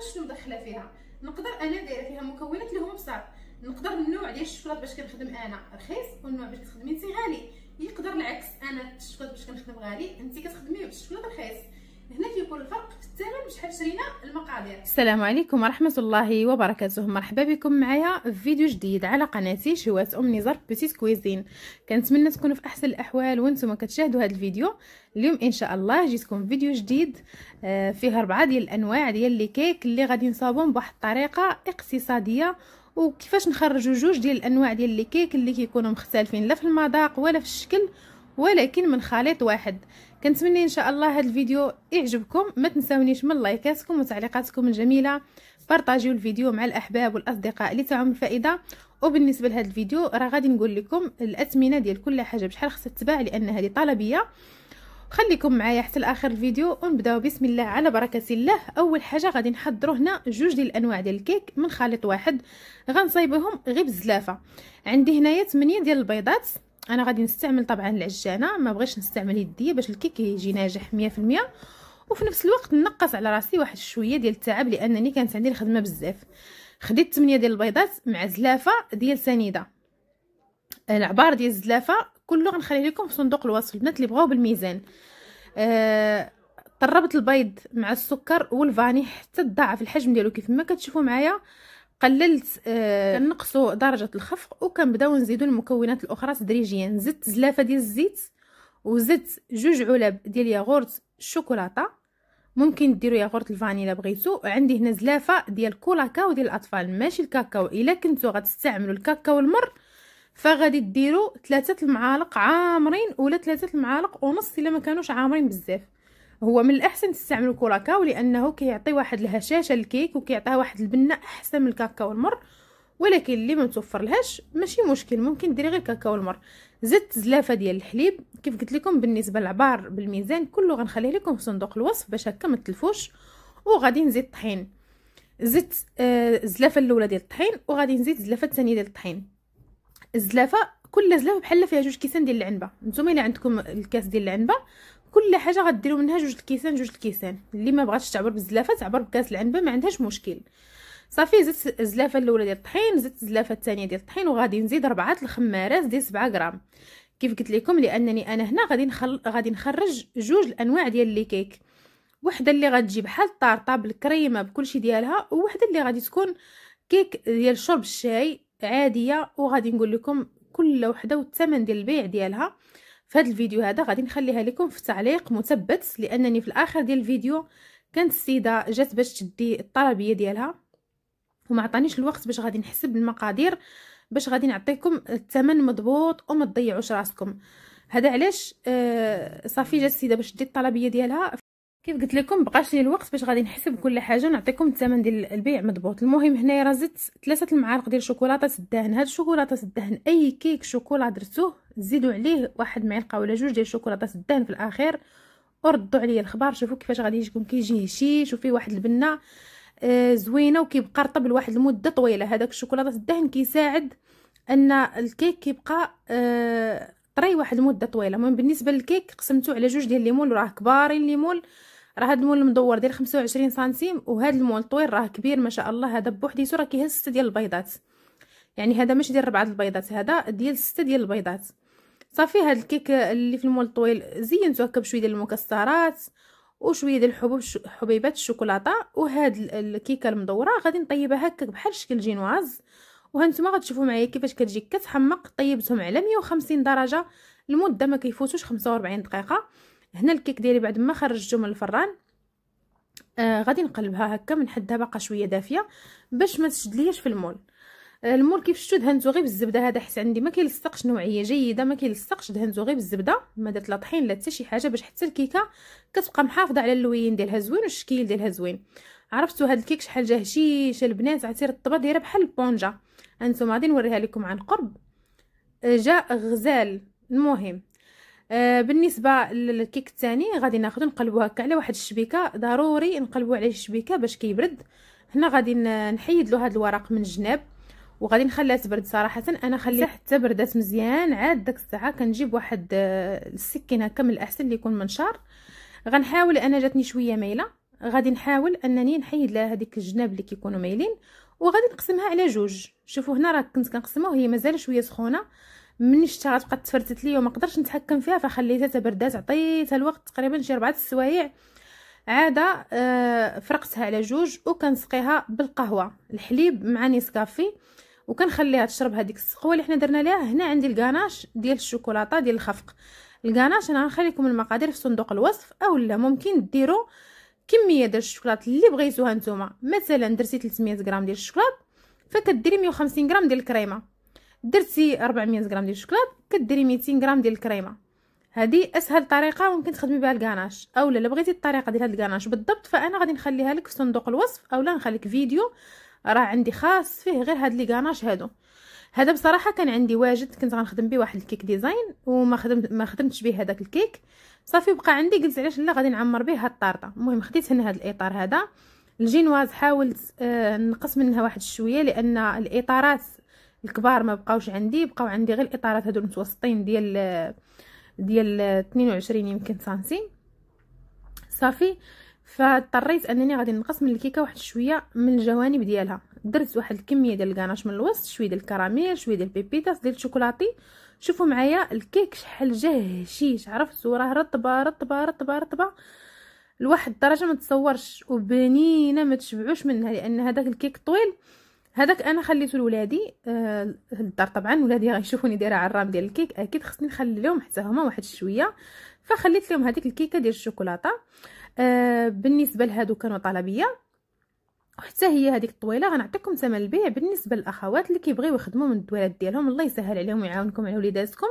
عارفه شنو مدخله فيها نقدر انا دايره فيها مكونات اللي هما بصح نقدر النوع ديال الشوكولات باش كنخدم انا رخيص والنوع باش كتخدمي انت غالي يقدر العكس انا الشوكولات باش كنخدم غالي انت كتخدمي بالشوكولات رخيص هنا كيكون الفرق في الثمن شحال شرينا المقادير السلام عليكم ورحمه الله وبركاته مرحبا بكم معايا في فيديو جديد على قناتي شوات ام نزار بيتيت كويزين كنتمنى تكونوا في احسن الاحوال وانتم كتشاهدوا هذا الفيديو اليوم ان شاء الله جيتكم فيديو جديد آه، فيه اربعه ديال الانواع ديال لي كيك اللي غادي نصاوبهم بواحد الطريقه اقتصاديه وكيفاش نخرجوا جوج ديال الانواع ديال لي كيك اللي كيكونوا مختلفين لا في المذاق ولا في الشكل ولكن من خليط واحد كنتمنى ان شاء الله هذا الفيديو يعجبكم ما تنساونيش من لايكاتكم وتعليقاتكم الجميله بارطاجيو الفيديو مع الاحباب والاصدقاء اللي تعم الفائده وبالنسبه لهذا الفيديو راه غادي نقول لكم الاثمنه ديال كل حاجه بشحال خصها تتباع لان هذه طلبيه خليكم معايا حتى لاخر الفيديو ونبداو بسم الله على بركه الله اول حاجه غادي نحضروا هنا جوج ديال الانواع ديال الكيك من خليط واحد غنصايبهم غير بزلافه عندي هنايا 8 ديال البيضات انا غادي نستعمل طبعا العجانه ما بغيتش نستعمل يدي باش الكيك يجي ناجح 100% وفي نفس الوقت نقص على راسي واحد شويه ديال التعب لانني كانت عندي الخدمه بزاف خديت 8 ديال البيضات مع زلافه ديال سنيده العبار ديال الزلافه كله غنخليه لكم في صندوق الوصف البنات اللي بغاو بالميزان أه طربت البيض مع السكر والفاني حتى تضاعف الحجم ديالو كيف ما كتشوفوا معايا قللت آه كنقصوا درجه الخفق وكنبداو نزيدو المكونات الاخرى تدريجيا زدت زلافه ديال الزيت وزدت جوج علب ديال ياغورت الشوكولاته ممكن ديروا ياغورت الفانيلا بغيتو عندي هنا زلافه ديال كولاكاو ديال الاطفال ماشي الكاكاو الا كنتو غتستعملوا الكاكاو المر فغادي ديروا ثلاثه المعالق عامرين ولا ثلاثه المعالق ونص الا ما كانوش عامرين بزاف هو من الاحسن تستعملوا كولاكاو لانه كيعطي واحد الهشاشه للكيك وكيعطيها واحد البنه احسن من الكاكاو المر ولكن اللي ما متوفر ماشي مشكل ممكن ديري غير كاكاو المر زدت زلافه ديال الحليب كيف قلت لكم بالنسبه للعبار بالميزان كله غنخليه لكم في صندوق الوصف باش هكا ما تلفوش وغادي نزيد الطحين زدت آه، الزلافه آه الاولى ديال الطحين وغادي نزيد الزلافه الثانيه ديال الطحين الزلافه كل زلافه بحال فيها جوج كيسان ديال العنبه نتوما الا عندكم الكاس ديال العنبه كل حاجه غديروا منها جوج الكيسان جوج الكيسان اللي ما بغاتش تعبر بالزلافه تعبر بكاس العنبه ما عندهاش مشكل صافي زدت الزلافه الاولى ديال الطحين زدت الزلافه الثانيه ديال الطحين وغادي نزيد ربعه الخمارات ديال 7 غرام كيف قلت لكم لانني انا هنا غادي نخل... غادي نخرج جوج الانواع ديال لي كيك وحده اللي غتجي بحال الطارطه بالكريمه بكلشي ديالها ووحده اللي غادي تكون كيك ديال شرب الشاي عاديه وغادي نقول لكم كل وحده والثمن ديال البيع ديالها فهاد الفيديو هذا غادي نخليها لكم في تعليق مثبت لانني في الاخر ديال الفيديو كانت السيده جات باش تدي الطلبيه ديالها وما عطانيش الوقت باش غادي نحسب المقادير باش غادي نعطيكم الثمن مضبوط وما تضيعوش راسكم هذا علاش آه صافي جات السيده باش دي الطلبيه ديالها كيف قلت لكم بقاش لي الوقت باش غادي نحسب كل حاجه ونعطيكم الثمن ديال البيع مضبوط المهم هنايا راه زدت ثلاثه المعالق ديال الشوكولاته الدهن هاد الشوكولاته الدهن اي كيك شوكولا درتوه زيدوا عليه واحد معلقه ولا جوج ديال الشوكولاته الدهن في الاخير وردوا عليا الخبار شوفوا كيفاش غادي يجيكم كيجي شي شوفي واحد البنه آه زوينه وكيبقى رطب لواحد المده طويله هذاك الشوكولاته الدهن كيساعد ان الكيك كيبقى آه طري واحد المده طويله المهم بالنسبه للكيك قسمته على جوج ديال الليمون راه كبارين الليمون راه هاد المول المدور ديال 25 سنتيم وهاد المول الطويل راه كبير ما شاء الله هذا بوحديتو راه كيهز 6 ديال البيضات يعني هذا ماشي ديال ربعه البيضات هذا ديال 6 ديال البيضات صافي هاد الكيك اللي في المول الطويل زينته هكا بشويه ديال المكسرات وشويه ديال الحبوب حبيبات الشوكولاته وهاد الكيكه المدوره غادي نطيبها هكاك بحال شكل جينواز وهانتوما غتشوفوا معايا كيفاش كتجي كتحمق طيبتهم على 150 درجه المده ما كيفوتوش 45 دقيقه هنا الكيك ديالي بعد ما خرجته من الفران آه غادي نقلبها هكا من حدها باقا شويه دافيه باش ما تشدليش في المول آه المول كيف شفتوا دهنتو غير بالزبده هذا حيت عندي ما كيلصقش نوعيه جيده ما كيلصقش دهنتو غير بالزبده ما درت لا طحين لا حتى شي حاجه باش حتى الكيكه كتبقى محافظه على اللوين ديالها زوين والشكل ديالها زوين عرفتوا هاد الكيك شحال جا هشيش البنات عتير الطبه دايره بحال البونجا انتم غادي نوريها لكم عن قرب آه، جا غزال المهم آه، بالنسبه للكيك الثاني غادي ناخذ نقلبو هكا على واحد الشبيكه ضروري نقلبو عليه الشبيكه باش كيبرد هنا غادي نحيد له هاد الورق من الجناب وغادي نخليها تبرد صراحه انا خليت حتى بردات مزيان عاد داك الساعه كنجيب واحد آه، السكين هكا من الاحسن اللي يكون منشار غنحاول انا جاتني شويه مايله غادي نحاول انني نحيد لها هذيك الجناب اللي كيكونوا مايلين وغادي نقسمها على جوج شوفوا هنا راه كنت كنقسمها وهي مازال شويه سخونه ملي شتها غتبقى تفرتت لي وما قدرتش نتحكم فيها فخليتها تبردات عطيتها الوقت تقريبا شي 4 السوايع عاده آه فرقتها على جوج وكنسقيها بالقهوه الحليب مع نيسكافي وكنخليها تشرب هذيك السقوه اللي حنا درنا ليها هنا عندي الكاناش ديال الشوكولاته ديال الخفق الكاناش انا غنخلي لكم المقادير في صندوق الوصف اولا ممكن ديروا كميه ديال الشوكولاط اللي بغيتوها نتوما مثلا درتي 300 غرام ديال الشوكولاط فكديري 150 غرام ديال الكريمه درتي 400 غرام ديال الشوكولاط كديري 200 غرام ديال الكريمه هذه اسهل طريقه ممكن تخدمي بها الكاناش اولا الا بغيتي الطريقه ديال هاد الكاناش بالضبط فانا غادي نخليها لك في صندوق الوصف اولا نخليك فيديو راه عندي خاص فيه غير هاد لي كاناش هادو هذا بصراحه كان عندي واجد كنت غنخدم به واحد الكيك ديزاين وما خدمت ما خدمتش به هذاك الكيك صافي بقى عندي قلت علاش لا غادي نعمر به هاد الطارطه المهم خديت هنا هذا الاطار هذا الجينواز حاولت آه، نقص منها واحد شويه لان الاطارات الكبار ما بقاوش عندي بقاو عندي غير الاطارات هادو المتوسطين ديال آه، ديال 22 آه، يمكن سنتي صافي فاضطريت انني غادي نقص من الكيكه واحد شويه من الجوانب ديالها درت واحد الكميه ديال الكناش من الوسط شويه ديال الكراميل شويه ديال البيبيتاس ديال الشوكولاتي شوفوا معايا الكيك شحال جا هشيش عرفتوا راه رطبه رطبه رطبه رطبه لواحد الدرجه ما تصورش وبنينه ما تشبعوش منها لان هذاك الكيك طويل هذاك انا خليته لولادي آه الدار طبعا ولادي غيشوفوني دايره على الرام ديال الكيك اكيد خصني نخلي لهم حتى هما واحد شويه فخليت لهم هذيك الكيكه ديال الشوكولاته آه بالنسبه لهادو كانوا طلبيه وحتى هي هذيك الطويله غنعطيكم ثمن البيع بالنسبه للاخوات اللي كيبغيو يخدموا من الدوالات ديالهم الله يسهل عليهم ويعاونكم على وليداتكم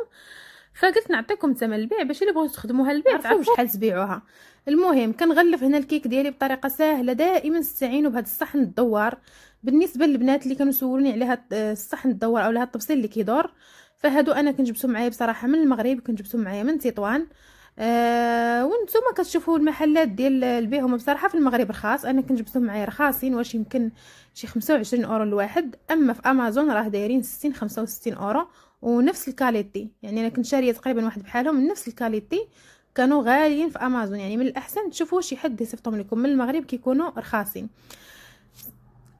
فقلت نعطيكم ثمن البيع باش اللي بغيتو تخدموها البيع تعرفوا شحال تبيعوها المهم كنغلف هنا الكيك ديالي بطريقه سهله دائما استعينوا بهذا الصحن الدوار بالنسبه للبنات اللي كانوا سولوني على هذا آه، الصحن الدوار او هذا الطبسيل اللي كيدور فهادو انا كنجبتهم معايا بصراحه من المغرب كنجبتهم معايا من تطوان آه، وانتم كتشوفوا المحلات ديال هما بصراحه في المغرب رخاص انا كنجبتهم معايا رخاصين واش يمكن شي 25 اورو الواحد اما في امازون راه دايرين 60 65 اورو ونفس الكاليتي يعني انا كنت شاريه تقريبا واحد بحالهم من نفس الكاليتي كانوا غاليين في امازون يعني من الاحسن تشوفوا شي حد يصيفطهم لكم من المغرب كيكونوا رخاصين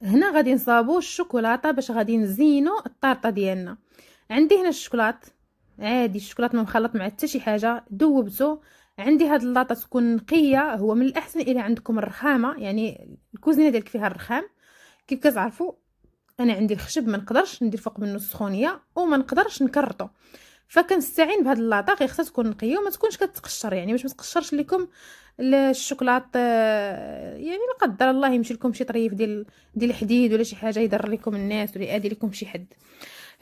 هنا غادي نصابوا الشوكولاته باش غادي نزينوا الطارطه ديالنا عندي هنا الشوكولاط عادي الشوكولاط ما مخلط مع حتى شي حاجه ذوبته عندي هاد اللاطه تكون نقيه هو من الاحسن الا عندكم الرخامه يعني الكوزينه ديالك فيها الرخام كيف كتعرفوا انا عندي الخشب ما نقدرش ندير فوق منه السخونيه وما نقدرش نكرطو فكنستعين بهاد اللاطه غير خصها تكون نقيه وما تكونش كتقشر يعني باش ما تقشرش لكم الشوكولاط آه، يعني لا قدر الله يمشي لكم شي طريف ديال ديال الحديد ولا شي حاجه يضر لكم الناس ولا يادي لكم شي حد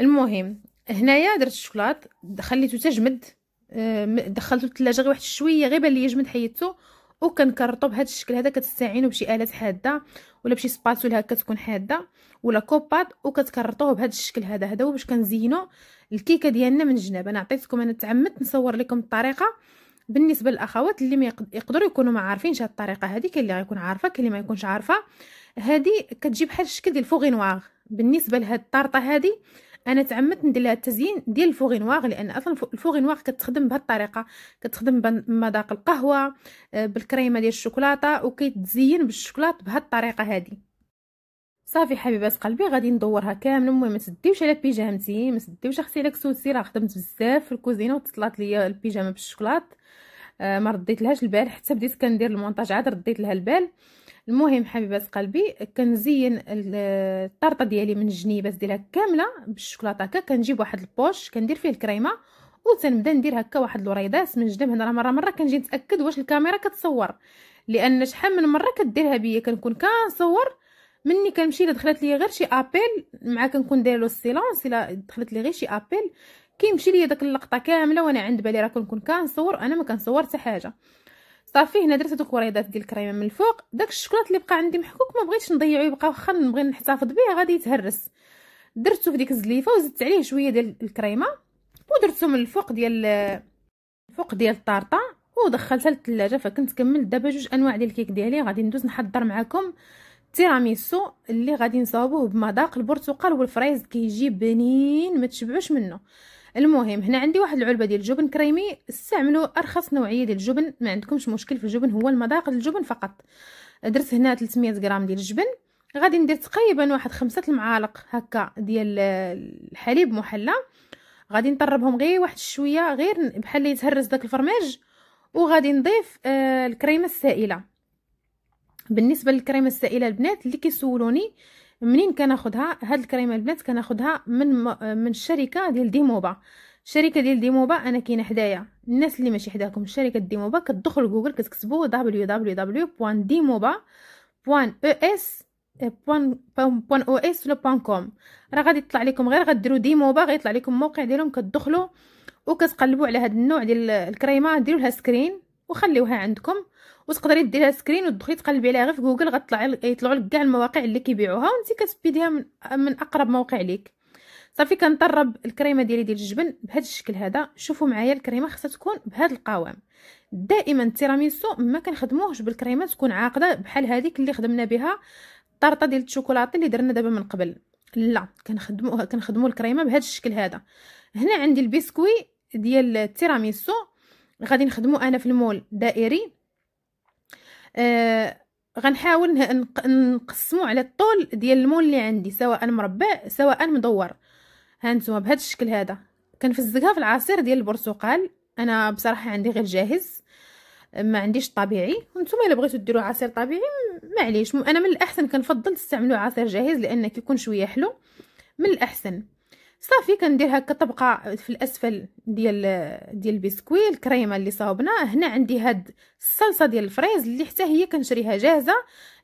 المهم هنايا درت الشوكولاط خليته تجمد آه، دخلته الثلاجه غير واحد شويه غير بان لي يجمد حيدته وكنكرطو بهذا الشكل هذا كتستعينوا بشي الات حاده ولا بشي سباتول هكا تكون حاده ولا كوبات وكتكرطوه بهذا الشكل هذا هذا هو باش كنزينو الكيكه ديالنا من جناب انا عطيتكم انا تعمدت نصور لكم الطريقه بالنسبه للاخوات اللي ما يقدروا يكونوا ما عارفينش هذه الطريقه هذه كاين اللي غيكون عارفه كاين اللي ما يكونش عارفه هذه كتجي بحال الشكل ديال الفوغينواغ بالنسبه لهاد الطارطه هذه انا تعمدت ندير لها التزيين ديال الفوغي لان اصلا الفوغي كتخدم بهذه الطريقه كتخدم بمذاق القهوه آه، بالكريمه ديال الشوكولاته وكيتزين بالشوكولاط بهذه الطريقه هذه صافي حبيبات قلبي غادي ندورها كامله المهم ما تديوش على بيجامتي ما تديوش اختي لك سوسي راه خدمت بزاف في الكوزينه وتطلعت ليا البيجامه بالشوكولاط آه ما رديت لهاش البال حتى بديت كندير المونتاج عاد رديت لها البال المهم حبيبات قلبي كنزين الطرطه ديالي من الجنيبات ديالها كامله بالشوكولاته هكا كنجيب واحد البوش كندير فيه الكريمه تنبدا ندير هكا واحد الوريضات من جنب هنا مره مره كنجي نتاكد واش الكاميرا كتصور لان شحال من مره كديرها بيا كنكون كنصور مني كنمشي الا دخلت لي غير شي ابيل مع كنكون دايره السيلونس الا دخلت لي غير شي ابيل كيمشي ليا داك اللقطه كامله وانا عند بالي راه كنكون كنصور انا ما كنصور حتى حاجه صافي هنا درت هذوك وريضات ديال الكريمه من الفوق داك الشكلاط اللي بقى عندي محكوك ما بغيتش نضيعو يبقى واخا نبغي نحتفظ به غادي يتهرس درتو في ديك الزليفه وزدت عليه شويه ديال الكريمه ودرتو من الفوق ديال الفوق ديال الطارطه ودخلتها للثلاجه فكنت كملت دابا جوج انواع ديال الكيك ديالي غادي ندوز نحضر معكم تيراميسو اللي غادي نصاوبوه بمذاق البرتقال والفريز كيجي بنين ما تشبعوش منه المهم هنا عندي واحد العلبه ديال الجبن كريمي استعملوا ارخص نوعيه ديال الجبن ما عندكمش مشكل في الجبن هو المذاق الجبن فقط درت هنا 300 غرام ديال الجبن غادي ندير تقريبا واحد خمسة المعالق هكا ديال الحليب محلى غادي نطربهم غير واحد شويه غير بحال يتهرس داك الفرماج وغادي نضيف آه الكريمه السائله بالنسبه للكريمه السائله البنات اللي كيسولوني منين كناخدها هاد الكريمه البنات كناخدها من من الشركه ديال ديموبا الشركه ديال ديموبا انا كاينه حدايا الناس اللي ماشي حداكم شركه ديموبا كتدخل جوجل كتكتبوا www.dimoba.es بوان بوان او اس بوان كوم راه غادي يطلع لكم غير غديروا ديموبا غيطلع لكم الموقع ديالهم كتدخلوا وكتقلبوا على هذا النوع ديال الكريمه ديروا لها سكرين وخليوها عندكم وتقدري ديريها سكرين وتدخلي تقلبي عليها غير في جوجل غطلع يطلعوا لك كاع المواقع اللي كيبيعوها وانت كتبيديها من, من اقرب موقع ليك صافي كنطرب الكريمه ديالي ديال الجبن بهذا الشكل هذا شوفوا معايا الكريمه خاصها تكون بهذا القوام دائما التيراميسو ما كنخدموهش بالكريمه تكون عاقده بحال هذيك اللي خدمنا بها الطرطه ديال الشوكولاته اللي درنا دابا من قبل لا كنخدموا كنخدموا الكريمه بهذا الشكل هذا هنا عندي البسكوي ديال التيراميسو غادي نخدمو انا في المول دائري آه غنحاول نقسمو على الطول ديال المول اللي عندي سواء مربع سواء مدور هانتوما بهذا الشكل هذا كنفزقها في العصير ديال البرتقال انا بصراحه عندي غير جاهز ما عنديش طبيعي وانتم الا بغيتو ديروا عصير طبيعي معليش انا من الاحسن كنفضل تستعملوا عصير جاهز لان كيكون شويه حلو من الاحسن صافي كندير هكا طبقه في الاسفل ديال ديال البسكوي الكريمه اللي صاوبنا هنا عندي هاد الصلصه ديال الفريز اللي حتى هي كنشريها جاهزه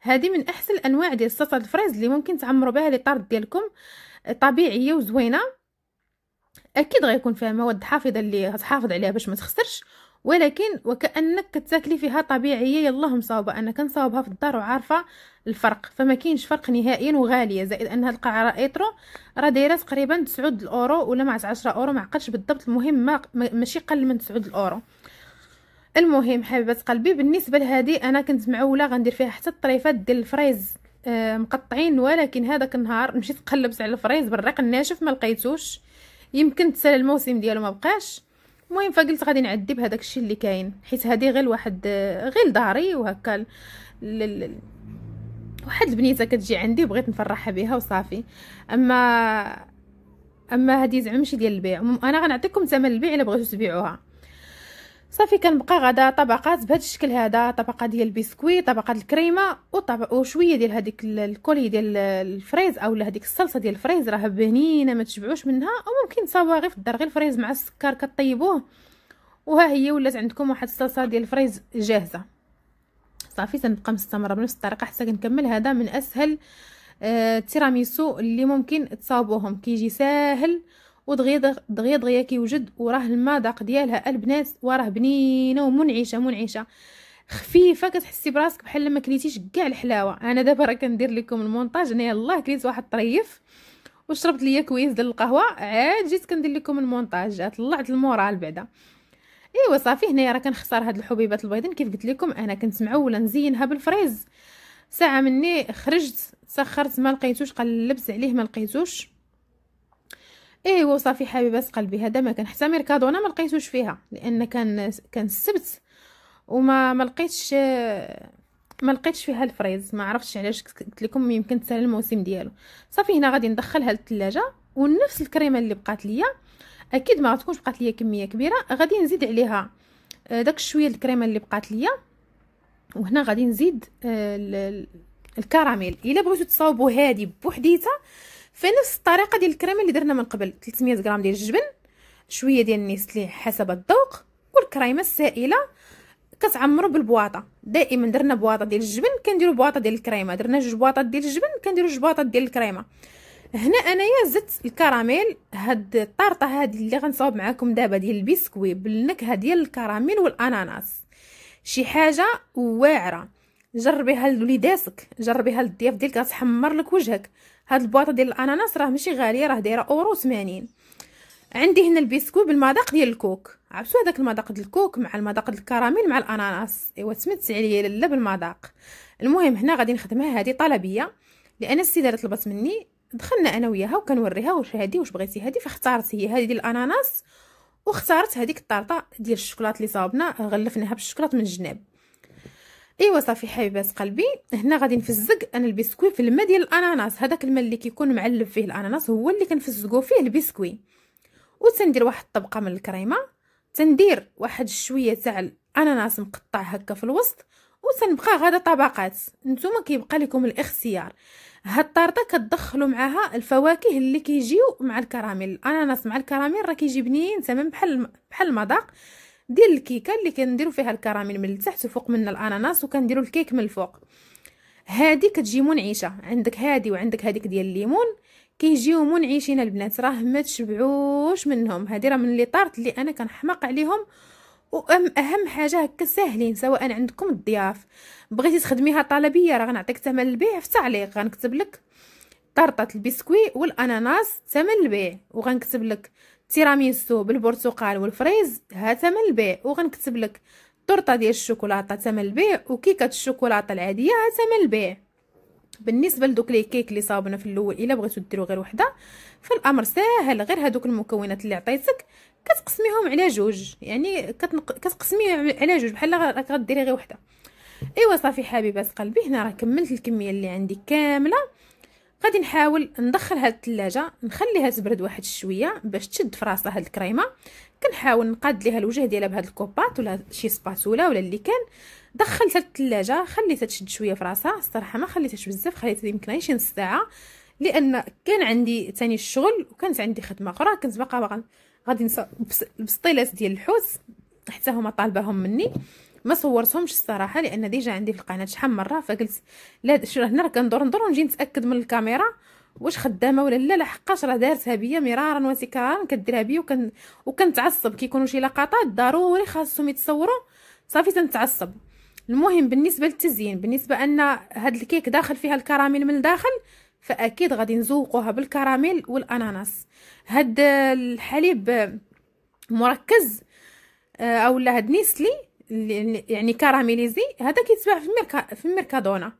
هذه من احسن الانواع ديال صلصه الفريز اللي ممكن تعمروا بها لي طارد ديالكم طبيعيه وزوينه اكيد غيكون فيها مواد حافظه اللي غتحافظ عليها باش ما تخسرش ولكن وكانك كتاكلي فيها طبيعيه يلاه مصاوبه انا كنصاوبها في الدار وعارفه الفرق فما كاينش فرق نهائيا وغاليه زائد ان هاد القعره ايترو راه دايره تقريبا 9 الاورو ولا مع 10 اورو ما عقلتش بالضبط المهم ما ماشي قل من 9 الاورو المهم حبيبات قلبي بالنسبه لهذه انا كنت معوله غندير فيها حتى الطريفات ديال الفريز آه، مقطعين ولكن هذاك النهار مشيت قلبت على الفريز بالريق الناشف ما لقيتوش يمكن تسال الموسم ديالو ما بقاش المهم فقلت غادي نعدي بهذاك الشيء اللي كاين حيت هذه غير واحد غير داري وهكا واحد البنيته كتجي عندي وبغيت نفرحها بها وصافي اما اما هذه زعما ماشي ديال البيع انا غنعطيكم ثمن البيع الا بغيتو تبيعوها صافي كنبقى غدا طبقات بهذا الشكل هذا طبقه ديال البسكويت طبقه الكريمه وطبق وشويه ديال هذيك الكولي ديال الفريز اولا هذيك الصلصه ديال الفريز راه بنينه ما تشبعوش منها وممكن تصاوبها غير في الدار غير الفريز مع السكر كطيبوه وها هي ولات عندكم واحد الصلصه ديال الفريز جاهزه صافي تنبقى مستمره بنفس الطريقه حتى كنكمل هذا من اسهل التيراميسو آه، اللي ممكن تصاوبوهم كيجي ساهل ودغيا دغيا دغيا كيوجد وراه المذاق ديالها البنات وراه بنينه ومنعشه منعشه خفيفه كتحسي براسك بحال لما كليتيش كاع الحلاوه انا دابا راه كندير لكم المونتاج انا يلاه كليت واحد الطريف وشربت ليا كويس ديال القهوه عاد جيت كندير لكم المونتاج طلعت المورال بعدا ايوا صافي هنايا راه كنخسر هاد الحبيبات البيضين كيف قلت لكم انا كنت معوله نزينها بالفريز ساعه مني خرجت سخرت ما لقيتوش قلبت عليه ما لقيتوش ايه صافي حبيبات قلبي هذا ما كان حتى ميركادونا ما لقيتوش فيها لان كان كان السبت وما ما لقيتش ما لقيتش فيها الفريز ما عرفتش علاش قلت لكم يمكن تسال الموسم ديالو صافي هنا غادي ندخلها للثلاجه ونفس الكريمه اللي بقات ليا اكيد ما غتكونش بقات ليا كميه كبيره غادي نزيد عليها آه، داك الشويه الكريمه اللي بقات ليا وهنا غادي نزيد آه، الكراميل الا بغيتو تصاوبوا هادي بوحديتها في نفس الطريقه ديال الكريمه اللي درنا من قبل 300 غرام ديال الجبن شويه ديال النيسلي حسب الذوق والكريمه السائله كتعمروا بالبواطه دائما درنا بواطه ديال الجبن كنديروا بواطه ديال الكريمه درنا جوج بواطات ديال الجبن كنديروا جوج بواطات ديال الكريمه هنا انايا زدت الكراميل هاد الطارطه هذه اللي غنصاوب معاكم دابا ديال البسكوي بالنكهه ديال الكراميل والاناناس شي حاجه واعره جربيها لوليداتك جربيها للضياف ديالك غتحمر لك وجهك هاد البواطه ديال الاناناس راه ماشي غاليه راه دايره اورو 80 عندي هنا البيسكو بالمذاق ديال الكوك عرفتوا هذاك المذاق ديال الكوك مع المذاق ديال الكراميل مع الاناناس ايوا تسمت عليا لالا بالمذاق المهم هنا غادي نخدمها هذه طلبيه لان السيده اللي طلبت مني دخلنا انا وياها وكنوريها واش هذه واش بغيتي هذه فاختارت هي هذه ديال الاناناس واختارت هذيك الطارطه ديال الشوكولاط اللي صاوبنا غلفناها بالشوكولاط من الجناب ايوا صافي حبيبات قلبي هنا غادي نفزق انا البسكوي في الماء ديال الاناناس هذاك الماء اللي كيكون معلب فيه الاناناس هو اللي كنفزقو فيه البسكوي وتندير واحد الطبقه من الكريمه تندير واحد شويه تاع الاناناس مقطع هكا في الوسط وتنبقى غادا طبقات نتوما كيبقى لكم الاختيار هاد الطارطه كتدخلوا معاها الفواكه اللي كيجيو مع الكراميل الاناناس مع الكراميل راه كيجي بنين تمام بحال بحال المذاق ديال الكيكه اللي كنديروا فيها الكراميل من التحت وفوق منها الاناناس وكنديروا الكيك من الفوق هادي كتجي منعشه عندك هادي وعندك هاديك ديال الليمون كيجيو منعشين البنات راه ما تشبعوش منهم هادي راه من لي طارت اللي انا كنحماق عليهم واهم اهم حاجه هكا ساهلين سواء عندكم الضياف بغيتي تخدميها طلبيه راه غنعطيك ثمن البيع في التعليق غنكتب لك طرطه البسكوي والاناناس ثمن البيع وغنكتب لك التيراميسو بالبرتقال والفريز ها ثمن البيع وغنكتب لك الطرطه ديال الشوكولاته ثمن البيع وكيكه الشوكولاته العاديه ها ثمن البيع بالنسبه لدوك لي كيك اللي صاوبنا في الاول الا بغيتو ديروا غير وحده فالامر ساهل غير هذوك المكونات اللي عطيتك كتقسميهم على جوج يعني كتنق... كتقسمي على جوج بحال راك غديري غير وحده ايوا صافي حبيبات قلبي هنا راه كملت الكميه اللي عندي كامله غادي نحاول ندخل هاد الثلاجه نخليها تبرد واحد شويه باش تشد في راسها هاد الكريمه كنحاول نقاد ليها الوجه ديالها بهاد الكوبات ولا شي سباتولا ولا اللي كان دخلتها الثلاجه خليتها تشد شويه في راسها الصراحه ما خليتهاش بزاف خليتها يمكن شي نص ساعه لان كان عندي ثاني الشغل وكانت عندي خدمه اخرى كنت باقا باغا غادي نلبس البسطيلات ديال الحوت حتى هما طالباهم مني ما صورتهمش الصراحه لان ديجا عندي في القناه شحال من مره فقلت لا هنا راه كندور ندور ونجي نتاكد من الكاميرا واش خدامه ولا لا لحقاش راه دارتها بيا مرارا وتكرارا كديرها بيا وكن وكنتعصب كيكونوا شي لقطات ضروري خاصهم يتصوروا صافي تنتعصب المهم بالنسبه للتزيين بالنسبه ان هاد الكيك داخل فيها الكراميل من الداخل فاكيد غادي نزوقوها بالكراميل والاناناس هاد الحليب مركز آه، اولا هاد نيسلي يعني كراميليزي هذا كيتباع في ميركا في ميركادونا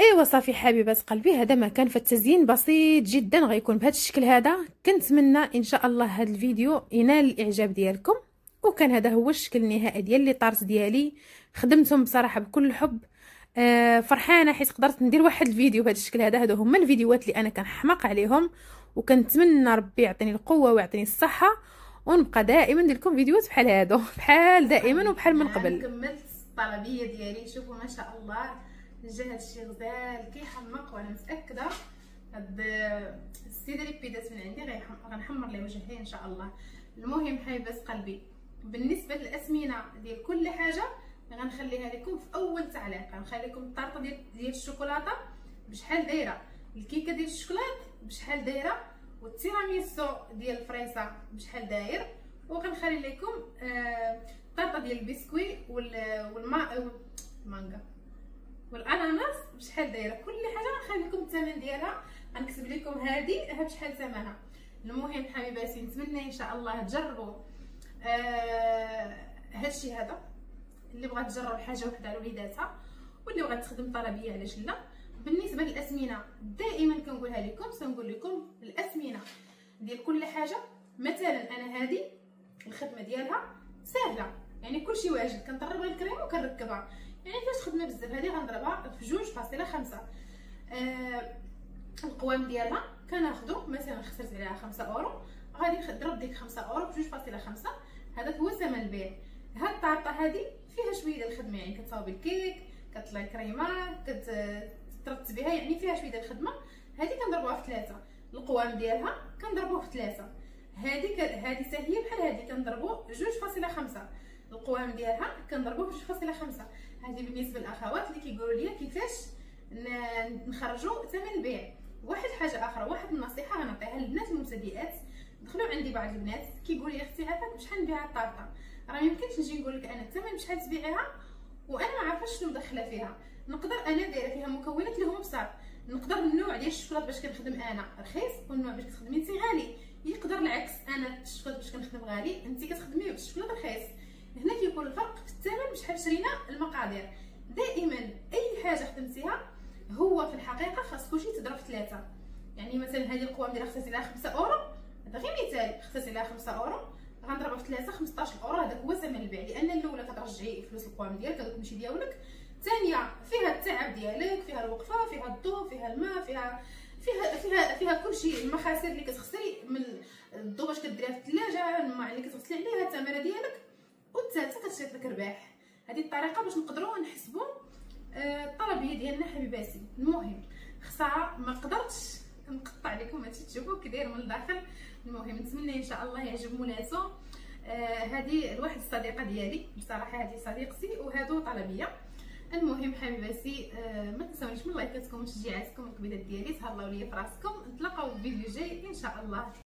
ايوا صافي حبيبات قلبي هذا ما كان فالتزيين بسيط جدا غيكون بهذا الشكل هذا كنتمنى ان شاء الله هذا الفيديو ينال الاعجاب ديالكم وكان هذا هو الشكل النهائي ديال لي طارت ديالي خدمتهم بصراحه بكل حب آه فرحانه حيت قدرت ندير واحد الفيديو بهذا الشكل هذا هادو هما الفيديوهات اللي انا كنحماق عليهم وكنتمنى ربي يعطيني القوه ويعطيني الصحه ونبقى دائما ندير لكم فيديوهات بحال هادو بحال دائما وبحال من يعني قبل كملت الطلبيه ديالي شوفوا ما شاء الله جا الشيء غزال كيحمق وانا متاكده هاد السيده اللي بيدات من عندي غنحمر ليه وجهي ان شاء الله المهم حيبس قلبي بالنسبه للاسمنه ديال كل حاجه غنخليها لكم في اول تعليق غنخلي لكم الطرطه ديال ديال الشوكولاته بشحال دايره الكيكه ديال الشوكولات بشحال دايره والتيراميسو ديال فرنسا بشحال داير وغنخلي لكم الطرطه آه، ديال البسكوي والماء المانجا والاناناس بشحال دايره كل حاجه غنخلي لكم الثمن ديالها غنكتب لكم هذه ها بشحال ثمنها المهم حبيباتي نتمنى ان شاء الله تجربوا آه هادشي هذا اللي بغات تجرب حاجه وحده لوليداتها واللي بغات تخدم طلبيه على جله بالنسبه للاسمنه دائما كنقولها لكم سنقول لكم الاسمنه ديال كل حاجه مثلا انا هذه الخدمه ديالها سهله يعني كلشي واجد كنضرب الكريم وكنركبها يعني فاش خدمه بزاف هذه غنضربها في 2.5 فاصله خمسة آه القوام ديالها كناخذو مثلا خسرت عليها خمسة اورو غادي نضرب ديك خمسة اورو بجوج فاصله خمسة هذا هو ثمن البيع هاد الطارطه هذه فيها شويه ديال الخدمه يعني كتصاوب الكيك كتطلع كريمه كت ضربت بها يعني فيها شويه ديال الخدمه هذه كنضربوها في ثلاثه القوام ديالها كنضربوه في ثلاثه هذه هذه حتى هي بحال هذه كنضربو 2.5 القوام ديالها كنضربوه في 2.5 هذه بالنسبه للاخوات اللي كيقولوا لي كيفاش نخرجوا ثمن البيع واحد حاجه اخرى واحد النصيحه غنعطيها للبنات المبتدئات دخلوا عندي بعض البنات كيقول لي اختي عافاك شحال نبيع الطرطه راه ما يمكنش نجي نقول لك انا الثمن شحال تبيعيها وانا ما عارفه شنو مدخله فيها نقدر انا دايره فيها مكونات اللي هما بصح نقدر النوع ديال الشوكولات باش كنخدم انا رخيص والنوع باش كتخدمي انت غالي يقدر العكس انا الشوكولات باش كنخدم غالي انت كتخدمي بالشوكولات رخيص هنا كيكون الفرق في الثمن بشحال شرينا المقادير دائما اي حاجه خدمتيها هو في الحقيقه خاص كلشي تضرب في ثلاثه يعني مثلا هذه القوام ديالها خصها عليها 5 اورو هذا غير مثال خصها عليها 5 اورو غنضربها في ثلاثه 15 اورو هذاك هو ثمن البيع لان الاولى كترجعي فلوس القوام ديالك هذوك ماشي ديالك الثانيه فيها التعب ديالك فيها الوقفه فيها الضوء فيها الماء فيها فيها فيها فيها كلشي المخاسر اللي كتخسري من الضو باش كديريها في الثلاجه الماء اللي كتغسلي عليها التمرة ديالك والثالثه كتشيط لك رباح هذه الطريقه باش نقدروا نحسبوا الطلبيه آه، ديالنا حبيباتي المهم خصها ما قدرتش نقطع لكم هادشي تشوفوا كداير من الداخل المهم نتمنى ان شاء الله يعجب مولاتو آه، هذه آه لواحد الصديقه ديالي بصراحه هذه صديقتي وهادو طلبيه المهم حبيباتي آه ما تنساونيش من لايكاتكم وتشجيعاتكم الكبيرات ديالي تهلاو ليا فراسكم نتلاقاو في فيديو جاي ان شاء الله